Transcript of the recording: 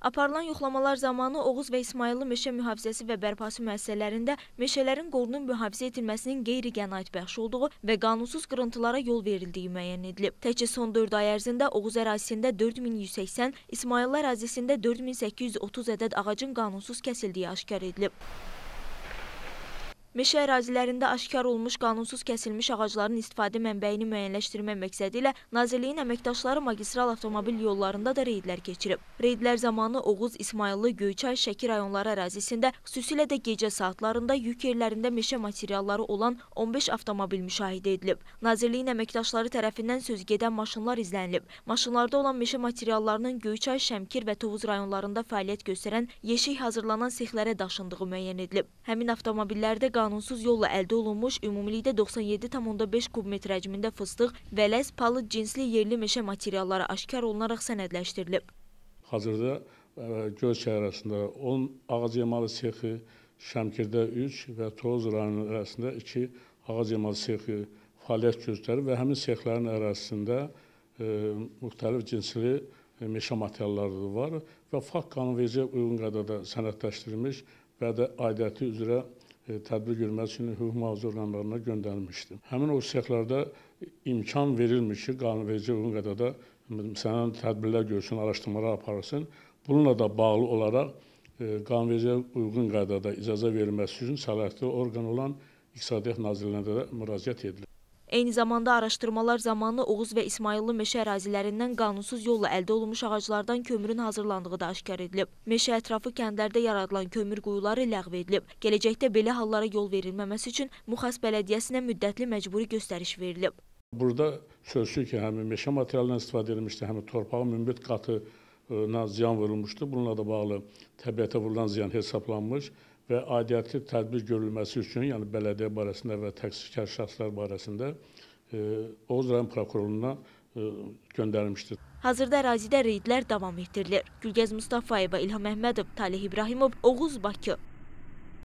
Aparılan yoxlamalar zamanı Oğuz və İsmayıllı meşə mühafizəsi və bərpası müəssisələrində meşələrin qorunun mühafizə edilməsinin qeyri-qənaət bəxş olduğu və qanunsuz qırıntılara yol verildiyi müəyyən edilib. Təkcə son 4 ay ərzində Oğuz ərazisində 4180, İsmayıllı ərazisində 4830 ədəd ağacın qanunsuz kəsildiyi aşkar edilib. Meşə ərazilərində aşkar olmuş qanunsuz kəsilmiş ağacların istifadə mənbəyini müəyyənləşdirmək məqsədi ilə Nazirliyin əməkdaşları magistral avtomobil yollarında da reydlər keçirib. Reydlər zamanı Oğuz, İsmayıllı, Göyçay, Şəki rayonları ərazisində, xüsusilə də gecə saatlarında yük yerlərində meşə materialları olan 15 avtomobil müşahidə edilib. Nazirliyin əməkdaşları tərəfindən söz gedən maşınlar izlənilib. Maşınlarda olan meşə materiallarının Göyçay, Şəmkir və Tovuz rayonlarında fəaliyyət göstərən yeşik hazırlanan sexlərə daşındığı müəyyən edilib. Həmin avtomobillərdə qanunsuz yolla əldə olunmuş ümumilikdə 97,5 kubmetr həcmində fıstıq, vələz, palıd cinsli yerli meşə materialları aşkar olunaraq sənədləşdirilib. Hazırda e, Göz şəhərəsində 10 ağac yemalı sexi, Şəmkirdə 3 və Toz rayonu ərazisində 2 ağac yemalı sexi fəaliyyət göstərir və həmin sexlərin ərazisində e, müxtəlif cinsli e, meşə materialları da var və fakt qanunvericiyə uyğun qaydada sənədləşdirilmiş və də aidiyyəti üzrə E, tədbir görməsi üçün hüquq mühafizə orqanlarına göndərmişdim. Həmin o siyahlarda imkan verilmiş ki, qanunverici hüququn qədər də məsələn tədbirlər görsün, araşdırmalar aparılsın. Bununla da bağlı olaraq e, qanunvericiyə uyğun qaydada icazə verilməsi üçün səlahiyyətli orqan olan İqtisadiyyat Nazirliyinə də müraciət edilir. Eyni zamanda araşdırmalar zamanı Oğuz və İsmayıllı meşə ərazilərindən qanunsuz yolla əldə olunmuş ağaclardan kömürün hazırlandığı da aşkar edilib. Meşə ətrafı kəndlərdə yaradılan kömür quyuları ləğv edilib. Gələcəkdə belə hallara yol verilməməsi üçün Muxas bələdiyyəsinə müddətli məcburi göstəriş verilib. Burada sözsüz ki, həmin meşə materialindən istifadə edilmişdi, həmin torpağın mümbit qatına ziyan vurulmuşdu. Bununla da bağlı təbiətə vurulan ziyan hesablanmış və aidiyyatlı tədbir görülməsi üçün, yəni bələdiyyə barəsində və təqsirkar şəxslər barəsində e, Oğuz rayon prokurorluğuna e, göndərilmişdir. Hazırda ərazidə reydlər davam etdirilir. Gülgəz Mustafayeva, İlham Əhmədov, Talih İbrahimov, Oğuz Bakı.